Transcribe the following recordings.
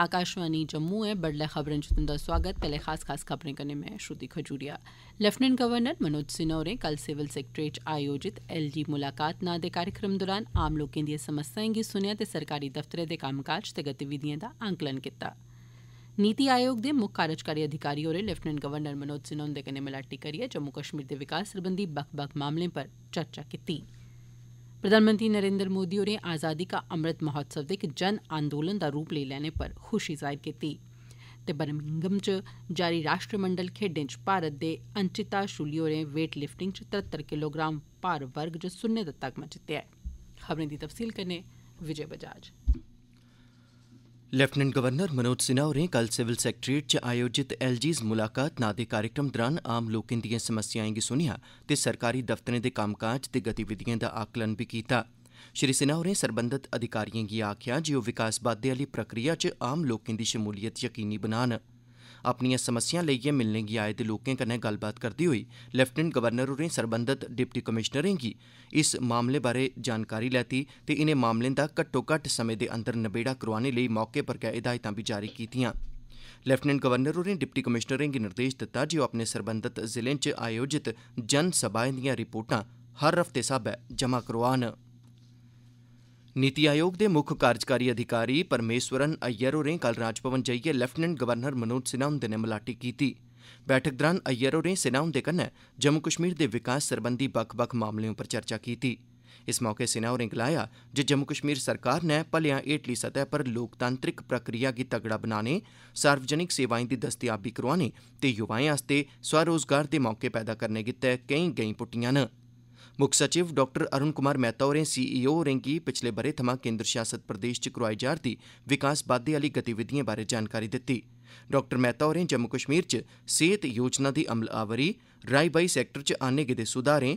आकाशवाणी जम्मू ऐं बडलै खबरें जो तुंदा स्वागत पैह्ले ख़ास ख़ास ख़बरें कन्नै में श्रुति खजूरिया लेफ्टिनेंट गवर्नर मनोज सिन्हा होरें कल सिविल सैक्रेटरी च आयोजित एल जी मुलाकात नां दे कार्यक्रम दौरान आम लोकें दिएं समस्याएं गी सुनेआ ते सरकारी दफ्तरें दे कम्मकाज ते गतिविधिएं दा आंकलन कीता नीति आयोग दे मुक्ख कार्यकारी अधिकारी होरें लेफ्टिनेंट गवर्नर मनोज सिन्हा हुंदे कन्नै मलाटी करियै जम्मू कश्मीर दे विकास सरबंधी बक्ख बक्ख मामलें पर चर्चा कीती प्रधानमंत्री नरेंद्र मोदी होरें आज़ादी का अमृत महोत्सव दे इक जन आंदोलन दा रूप लेई लैने पर खुशी जाहिर कीती ते बर्मिंघम च जारी राष्ट्रमंडल खेड्ढें च भारत दे अंचिता शुल्य होरें वेट लिफ्टिंग च तरत्तर किलोग्राम भार वर्ग च सुन्ने दा तगमा जित्तेआ ऐ लेफ्टिनेंट गवर्नर मनोज सिन्हा होरें कल सिविल सैक्रेटेरिएट च आयोजित एलजीज़ मुलाकात नां दे कार्यक्रम दौरान आम लोकें दिएं समस्याएं गी सुनेआ ते सरकारी दफ्तरें दे कम्मकाज ते गतिविधिएं दा आकलन बी कीता श्री सिन्हा होरें सरबंधत अधिकारिएं गी आखेआ जे ओह् विकास बाद्दे आह्ली प्रक्रिया च आम लोकें दी शमूलियत यकीनी बनान अपनिएं समस्यां लेइयै मिलने गी आए दे लोकें कन्नै गल्लबात करदे होई लेफ्टिनेंट गवर्नर होरें सरबंधत डिप्टी कमिशनरें गी इस मामले बारै जानकारी लैती ते इनें मामलें दा घट्टोघट्ट समें दे अंदर नबेड़ा करोआने लेई मौके पर गै हिदायतां बी जारी कीतिआं लेफ्टिनेंट गवर्नर होरें डिप्टी कमिशनरें गी निर्देश दित्ता जे ओह् अपने सरबंधत जिलें च आयोजित जनसभाएं दिआं रिपोर्टां हर हफ्ते स्हाबै जमा करोआन नीति आयोग दे मुक्ख कार्जकारी अधिकारी परमेसवरन अय्यर होरें कल राजभवन जाइयै लेफ्टिनेंट गवर्नर मनोज सिन्हा हुंदे नै मलाटी कीती बैठक दौरान अय्यर होरें सिन्हा हुंदे कन्नै जम्मू कश्मीर दे विकास सरबंधी बक्ख बक्ख मामलें उप्पर चर्चा कीती इस मौके सिन्हा होरें गलाया जे जम्मू कश्मीर सरकार नै भलेआं हेठली सतह पर लोकतांत्रिक प्रक्रिया गी तगड़ा बनाने सार्वजनिक सेवाएं दी दस्तयाबी करोआने ते युवाएं आस्तै स्वरोजगार दे मौके पैदा करने गितै केईं गैंई पुट्टियां न मुक्ख सचिव डाक्टर अरूण कुमार मेहता होरें सीईओ होरें गी पिछले ब'रे थमां केन्द्र शासित प्रदेश च करोआई जा'रदी विकास बाद्दे आह्ली गतिविधिएं बारै जानकारी दित्ती डाक्टर मेहता होरें जम्मू कश्मीर च सेहत योजना दी अमलावरी राई बाई सैक्टर च आन्ने गेदे सुधारें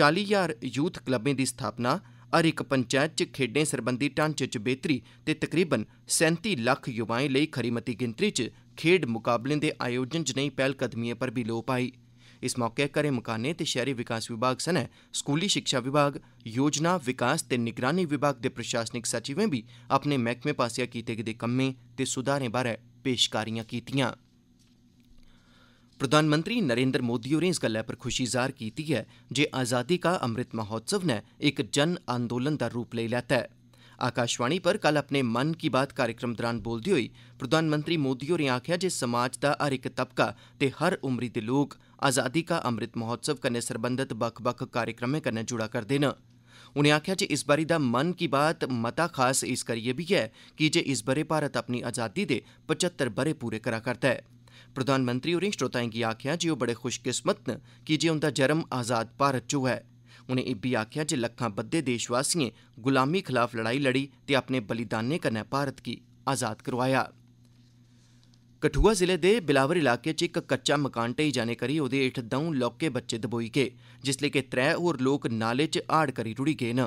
चाली ज्हार यूथ क्लबें दी स्थापना हर इक पंचैत च खेड्ढें सरबंधी ढांचे च बेह्तरी ते तकरीबन सैंती लक्ख युवाएं लेई खरी मती गिनतरी च खेड्ढ मुकाबलें दे आयोजन जनेही पैह्लकदमिएं पर बी लोऽ पाई इस मौके घरें मकानें ते शैहरी विकास विभाग सने स्कूली शिक्षा विभाग योजना विकास ते निगरानी विभाग दे प्रशासनिक सचिवें बी अपने मैह्कमे पास्सेआ कीते गेदे कम्में ते सुधारें बारै पेशकारियां कीतियां प्रधानमंत्री नरेंद्र मोदी होरें इस गल्लै पर खुशी जाह्र कीती ऐ जे आज़ादी का अमृत महोत्सव ने इक जन आंदोलन दा रूप लेई लैता ऐ आकाशवाणी पर कल अपने मन की बात कार्यक्रम दौरान बोलदे होई प्रधानमंत्री मोदी होरें आखेआ जे समाज दा हर इक तबका ते हर उमरी दे लोक आज़ादी का अमृत महोत्सव कन्नै सरबंधत बक्ख बक्ख कार्यक्रमें कन्नै जुड़ा करदे न उनें आखेआ जे इस बारी दा मन की बात मता खास इस करियै बी ऐ की जे इस ब'रे भारत अपनी आज़ादी दे 75 ब'रे पूरे करा करदा ऐ प्रधानमंत्री होरें श्रोताएं गी आखेआ जे ओह् बड़े खुशकिस्मत न की जे उंदा जन्म आज़ाद भारत च होआ ऐ उनें इब्बी आखेआ जे लक्खां बद्दे देशवासिएं गुलामी खलाफ लड़ाई लड़ी ते अपने बलिदानें कन्नै भारत गी आजाद करोआया कठुआ जिले दे बिलावर इलाके च इक कच्चा मकान ढेई जाने करी ओह्दे हेठ द'ऊं लौह्के बच्चे दबोई गे जिसलै के त्रै होर लोक नाले च हाड़ करी रुढ़ी गे न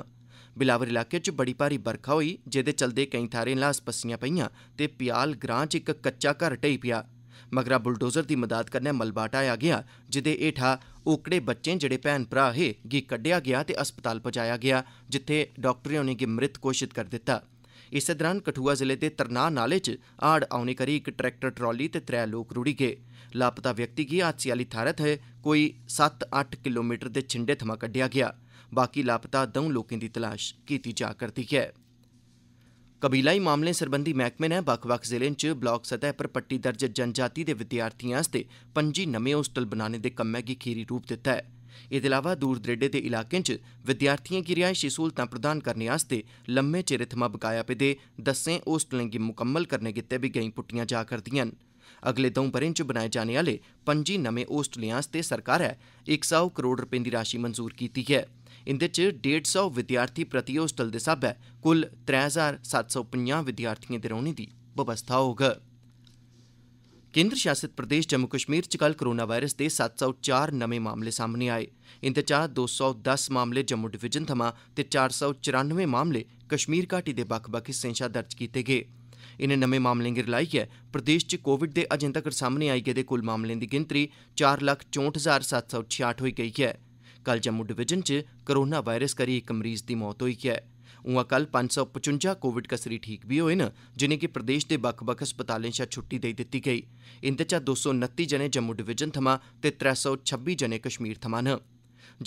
बिलावर इलाके च बड़ी भारी बरखा होई जेह्दे चलदे केईं थाह्रें ल्हास पस्सियां पेइयां ते प्याल ग्रां च इक कच्चा घर ढेई पेआ मगरा बुलडोजर दी मदाद कन्नै मलबा हटाया गेआ जेह्दे हेठा ओकड़े बच्चें जेहड़े भैन भ्रा हे गी कड्डेआ गेआ ते अस्पताल पजाया गेआ जित्थे डाक्टरें उनेंगी मृत घोषित करी दित्ता इस्सै दौरान कठुआ जिले दे तरनाह नाले च हाड़ औने करी इक ट्रैक्टर ट्राली ते त्रै लोक रूड़ी गे लापता व्यक्ति गी हादसे आह्ली थाह्रै थमां कोई सत्त अट्ठ किलोमीटर दे छिंडे थमां कड्डेआ गेआ बाकी लापता दौं लोकें दी तलाश कीती जा'रदी ऐ ਕਬੀਲਾਈ ਮਾਮਲੇ ਸਰਬੰਧੀ ਮਹਿਕਮੇ ਨੇ ਬਖਵਖ ਜ਼ਿਲ੍ਹੇ 'ਚ ਬਲਾਕ ਸਤਹ ਪਰ ਪੱਟੀ ਦਰਜ ਜਨਜਾਤੀ ਦੇ ਵਿਦਿਆਰਥੀਆਂ ਵਾਸਤੇ 5 ਨਵੇਂ ਹੋਸਟਲ ਬਣਾਉਣ ਦੇ ਕੰਮ ਹੈ ਖੀਰੀ ਰੂਪ ਦਿੱਤਾ ਹੈ ਇਹਦੇ ਇਲਾਵਾ ਦੂਰ ਦਰੇਡੇ ਦੇ ਇਲਾਕਿਆਂ 'ਚ ਵਿਦਿਆਰਥੀਆਂ ਕੀ ਰਿਹਾਇਸ਼ੀ ਸਹੂਲਤਾਂ ਪ੍ਰਦਾਨ ਕਰਨ ਵਾਸਤੇ ਲੰਮੇ ਚਿਰ ਇਥਮਾ ਬਕਾਇਆ ਪਏ ਦੇ ਦਸੇ ਹੋਸਟਲਾਂ ਦੀ ਮੁਕੰਮਲ ਕਰਨ ਦੇ ਕਿਤੇ ਵੀ ਗਈ ਪੁੱਟੀਆਂ ਜਾ ਕਰਦੀਆਂ ਹਨ ਅਗਲੇ ਦੋ ਬਰੇਂ 'ਚ ਬਣਾਏ ਜਾਣ ਵਾਲੇ 5 ਨਵੇਂ ਹੋਸਟਲਿਆਂ ਵਾਸਤੇ ਸਰਕਾਰ ਹੈ 100 ਕਰੋੜ ਰੁਪਏ ਦੀ ਰਾਸ਼ੀ ਮਨਜ਼ੂਰ ਕੀਤੀ ਹੈ इंदे च 150 विद्यार्थी प्रति होस्टल दे स्हाबै कुल 3750 हजार दे रौह्ने दी व्यवस्था होग केंद्र शासित प्रदेश जम्मू कश्मीर च कल कोरोना वायरस दे 704 सौ नमें मामले सामने आए इंदे चा 210 मामले जम्मू डिवीजन थमां ते 494 मामले कश्मीर घाटी दे बक्ख बक्ख हिस्सें शा दर्ज कीते गे इनें नमें मामलें गी रलाइयै प्रदेश च कोविड दे अजें तक्कर सामने आई गेदे कुल मामलें दी गिनतरी चार लक्ख चौंठ हजार सत्त सौ छेआठ होई गेई ऐ कल जम्मू डिवीजन च कोरोना वायरस करी इक मरीज दी मौत होई ऐ उआं कल 555 कोविड कसरी ठीक बी होए न जिनेंगी प्रदेश दे बक्ख बक्ख अस्पतालें शा छुट्टी देई दित्ती गेई इंदे चा 229 जने जम्मू डिवीजन थमां ते 326 जने कश्मीर थमां न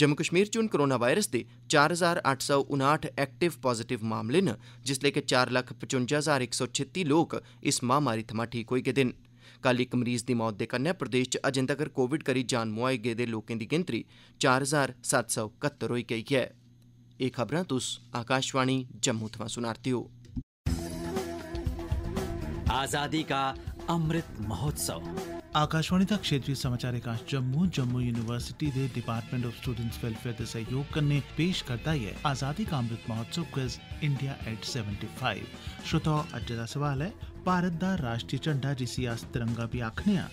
जम्मू कश्मीर च हून कोरोना वायरस दे 4859 एक्टिव पॉजिटिव मामले न जिसलै के 455136 लक्ख लोक इस महामारी थमां ठीक होई गेदे न कल इक मरीज दी मौत दे कन्नै प्रदेश च अजें तगर कोविड करी जान मुआए गेदे लोकें दी गिनतरी चार हजार सत्त सौ कत्तर होई गेई ऐ एह् खबरां तुस आकाशवाणी जम्मू थमां सुना'रदे हो आजादी का अमृत महोत्सव आकाशवाणी दा क्षेत्रीय समाचार एकांश जम्मू जम्मू यूनिवर्सिटी दे डिपार्टमेंट ऑफ स्टूडेंट्स वेलफेयर दे सहयोग कन्नै पेश करदा है आजादी का अमृत महोत्सव क्विज इंडिया एट 75 श्रोताओ अज्जै दा सवाल है भारत दा राश्ट्रीय झंडा जिसी अस तिरंगा बी आखने आं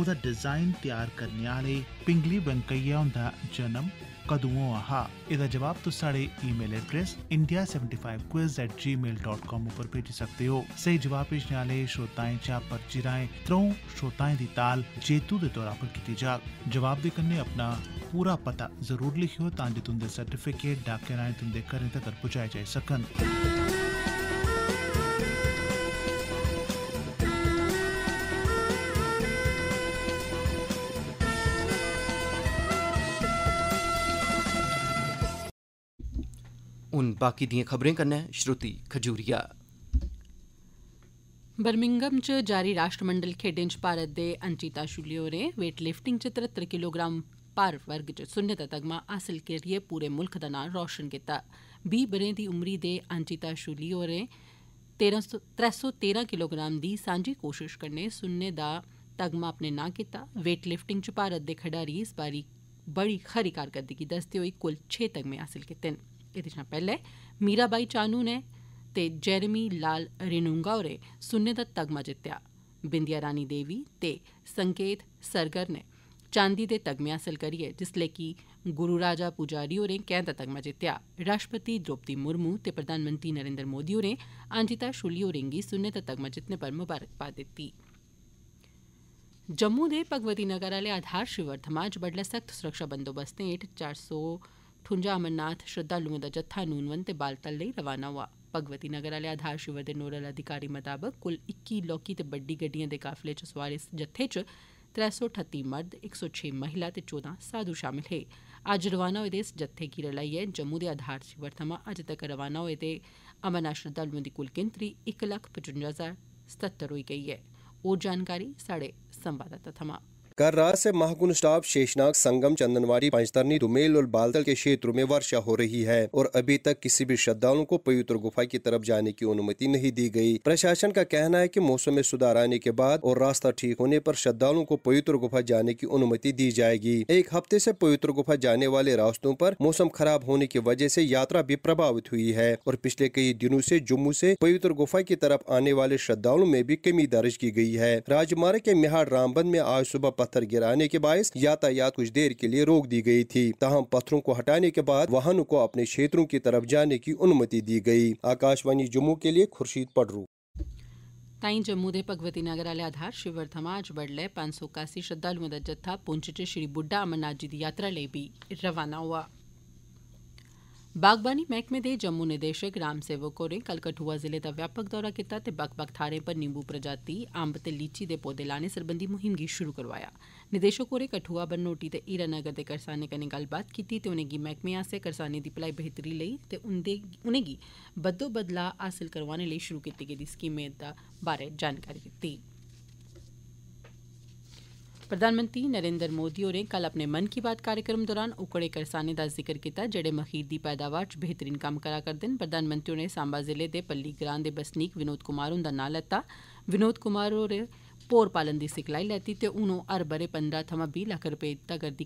ओदा डिजाइन तैयार करने आह्ले पिंगली वैंकैया हुंदा जन्म कदूं होआ हा एह्दा जवाब तुस साढ़े email address India seventy five quiz at gmail dot com उप्पर भेजी सकदे ओ स्हेई जवाब भेजने आह्ले श्रोताएं चा पर्ची राहें त्र'ऊं श्रोताएं दी ताल जेतू दे तौरा पर कीती जाग जवाब दे कन्नै अपना पूरा पता जरूर लिखेओ तां जे तुंदे सर्टिफिकेट डाके राहें तुंदे घरें तगर पुजाए जाई सकन बाकी दियें खबरें कन्नै श्रुति खजूरिया बर्मिंगम च जारी राष्ट्रमंडल खेड्डें च भारत दे अंचिता शुल्य होरें वेट लिफ्टिंग च तरत्तर किलोग्राम भार वर्ग च सुन्ने दा तगमा हासल करियै पूरे मुल्ख दा नां रोशन कीता बीह् ब'रें दी उमरी दे अंचिता शुल्य होरें त्रै सौ तेरां किलोग्राम दी सांझी कोशिश कन्नै सुन्ने दा तगमा अपने नां कीता वेट लिफ्टिंग च भारत दे खडारी इस बारी बड़ी खरी कारकरदगी दसदे होई कुल छे तगमे हासल कीते न एह्दे शा पैह्ले मीराबाई चानू ते जेरेमी लाल रेनुंगा होरें सुन्ने दा तगमा जित्तेआ बिंदिया रानी देवी ते संकेत सरगर नै चांदी दे तगमे हासल करियै जिसलै कि गुरू राजा पुजारी होरें कैंह् दा तगमा जित्तेआ राष्ट्रपति द्रौपदी मुर्मू ते प्रधानमंत्री नरेन्द्र मोदी होरें अंजिता शुल्ला होरें गी सुन्ने दा तगमा जित्तने पर ममारकबाद दित्ती जम्मू दे भगवती नगर आह्ले आधार शिविर थमां अज्ज बड्डलै सख्त सुरक्षा बंदोबस्तें हेठ चार सौ ठुंजा अमरनाथ श्रद्वालुएं दा जत्था नुनवन ते बालतल लेई रवाना होआ भगवती नगर आह्ले आधार शिविर दे नोडल अधिकारी मताबक कुल इक्की लौह्की ते बड्डी गड्डिएं दे काफिले च सोआर इस जत्थे च त्रै सौ ठत्ती मर्द इक सौ छे महिला ते चौदां साधु शामल हे अज्ज रवाना होए दे इस जत्थे गी रलाइयै जम्मू दे आधार शिविर थमां अज्ज तक्कर रवाना होए दे अमरनाथ श्रद्वालुएं दी कुल गिनतरी इक लक्ख पचुंजा हजार सत्हत्तर होई गेई ऐ होर जानकारी साहड़े संवाददाता थमां कर रात से महाकुन स्टाफ शेषनाग संगम चंदनवाड़ी पंचतरनी रुमेल और बालतल के क्षेत्रों में वर्षा हो रही है और अभी तक किसी भी श्रद्धालु को पवित्र गुफा की तरफ जाने की अनुमति नहीं दी गई प्रशासन का कहना है कि मौसम में सुधार आने के बाद और रास्ता ठीक होने पर श्रद्धालुओं को पवित्र गुफा जाने की अनुमति दी जाएगी एक हफ्ते ऐसी पवित्र गुफा जाने वाले रास्तों आरोप मौसम खराब होने की वजह ऐसी यात्रा भी प्रभावित हुई है और पिछले कई दिनों ऐसी जम्मू ऐसी पवित्र गुफा की तरफ आने वाले श्रद्धालुओं में भी कमी दर्ज की गयी है राजमार्ग के मिहाड़ रामबन में आज सुबह पत्थर गिराने के बायस यातायात कुछ देर के लिए रोक दी गई थी तहम पत्थरों को हटाने के बाद वाहनों को अपने क्षेत्रों की तरफ जाने की अनुमति दी गई आकाशवाणी जम्मू के लिए खुर्शीद पडरू ताई जम्मूदे भगवती नगर आले आधार शिविर थमां अज्ज बडलै पंज सौ कासी श्रद्धालुएं दा जत्था पुंछ च श्री बुड्ढा अमरनाथ जी दी यात्रा लेई भी रवाना होआ बागवानी मैहकमे दे जम्मू निदेशक राम सेवक होरें कल कठुआ जिले दा व्यापक दौरा कीता ते बक्ख बक्ख थाहरें पर नींबू प्रजाति अम्ब ते लीची दे पौधे लाने सरबंधी मुहिम गी शुरू करोआया निदेशक होरें कठुआ बनोटी ते हीरानगर दे करसानें कन्नै गल्लबात कीती ते उनेंगी मैहकमे आसेआ करसानें दी भलाई बेहतरी लेई ते उंदे उनेंगी बद्दोबद लाह् हासल करोआने लेई शुरु कीती गेदी स्कीमें बारै जानकारी दित्ती प्रधानमंत्री नरेन्द्र मोदी होरें कल अपने 'मन की बात कार्यक्रम दौरान ओकड़े करसानें दा जिक्र कीता जेड़े मखीर दी पैदावार च बेहतरीन कम्म करा'रदे न प्रधानमंत्री होरें सांबा जिले दे पल्ली ग्रां दे बसनीक विनोद कुमार हुंदा नां लैता विनोद कुमार होरें भौर पालन दी सिखलाई लैती ते हुन ओ हर ब'रे पंदरां थमां बीह् लक्ख रपेऽ तगर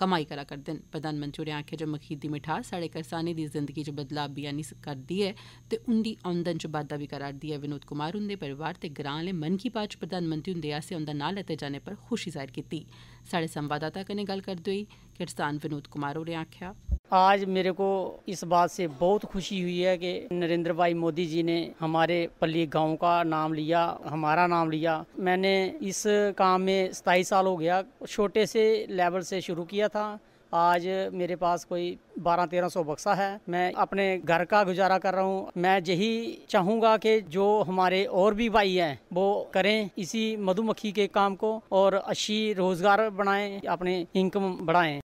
कमाई करा करदे न प्रधानमंत्री होरें आक्खेआ जे मखीर दी मिठास स्हाड़े करसानें दी जिंदगी च बदलाव बी आन्नी करदी ऐ ते उन्दी औंदन च बाद्दा बी करा'रदी ऐ विनोद कुमार हुन्दे परोआर ते ग्रां आले मन की बात च प्रधानमंत्री हुन्दे आस्सेआ उन्दा नां लैते जाने पर खुशी जाहिर कीती ऐ साढ़े संवाददाता कन्नै गल्ल करदे होई किसान विनोद कुमार होरें आखेआ आज मेरे को इस बात से बहुत खुशी हुई है कि नरेंद्र भाई मोदी जी ने हमारे पल्ली गांव का नाम लिया हमारा नाम लिया मैंने इस काम में सताईस साल हो गया छोटे से लेवल से शुरू किया था आज मेरे पास कोई बारह तेरह सौ बक्सा है मैं अपने घर का गुजारा कर रहा हूँ मैं यही चाहूँगा कि जो हमारे और भी भाई हैं वो करें इसी मधुमक्खी के काम को और अच्छी रोजगार बनाएं अपने इनकम बढ़ाएं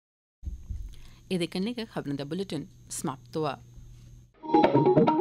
एह्दे कन्नै गै बुलेटिन समाप्त हुआ